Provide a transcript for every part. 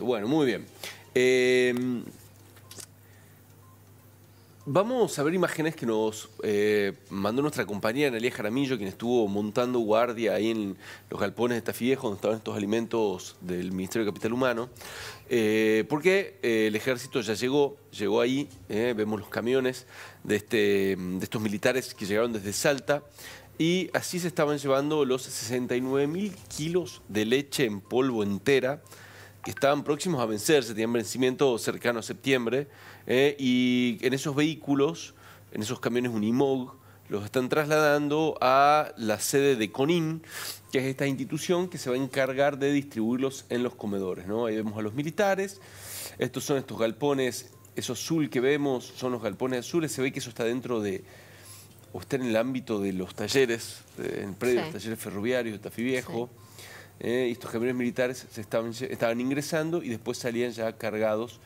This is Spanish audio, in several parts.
bueno, muy bien. Eh, vamos a ver imágenes que nos eh, mandó nuestra compañera Analia Jaramillo, quien estuvo montando guardia ahí en los galpones de Tafiejo, donde estaban estos alimentos del Ministerio de Capital Humano, eh, porque el ejército ya llegó, llegó ahí, vemos los camiones de, este, de estos militares que llegaron desde Salta, y así se estaban llevando los 69.000 mil kilos de leche en polvo entera que estaban próximos a vencerse, tenían vencimiento cercano a septiembre, eh, y en esos vehículos, en esos camiones Unimog, los están trasladando a la sede de CONIN, que es esta institución que se va a encargar de distribuirlos en los comedores. ¿no? Ahí vemos a los militares, estos son estos galpones, esos azul que vemos son los galpones azules, se ve que eso está dentro de, o está en el ámbito de los talleres, en el predio de los talleres ferroviarios de Tafí Viejo. Eh, estos camiones militares se estaban, estaban ingresando y después salían ya cargados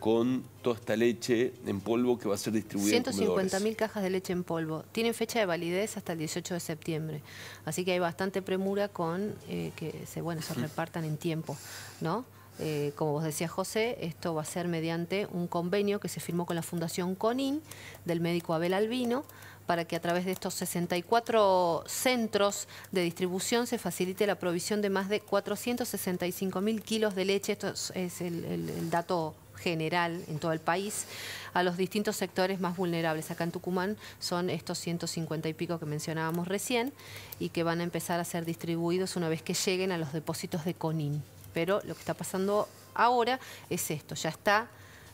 con toda esta leche en polvo que va a ser distribuida. 150.000 cajas de leche en polvo. Tienen fecha de validez hasta el 18 de septiembre. Así que hay bastante premura con eh, que se, bueno, se repartan en tiempo. ¿no? Eh, como vos decías José, esto va a ser mediante un convenio que se firmó con la Fundación CONIN del médico Abel Albino para que a través de estos 64 centros de distribución se facilite la provisión de más de 465 mil kilos de leche, esto es el dato general en todo el país a los distintos sectores más vulnerables. Acá en Tucumán son estos 150 y pico que mencionábamos recién y que van a empezar a ser distribuidos una vez que lleguen a los depósitos de CONIN. Pero lo que está pasando ahora es esto. Ya está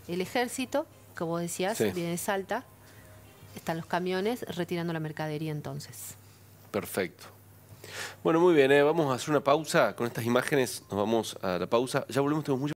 el ejército, como decías, viene de Salta. Están los camiones retirando la mercadería entonces. Perfecto. Bueno, muy bien. Eh, vamos a hacer una pausa. Con estas imágenes nos vamos a la pausa. Ya volvemos, tenemos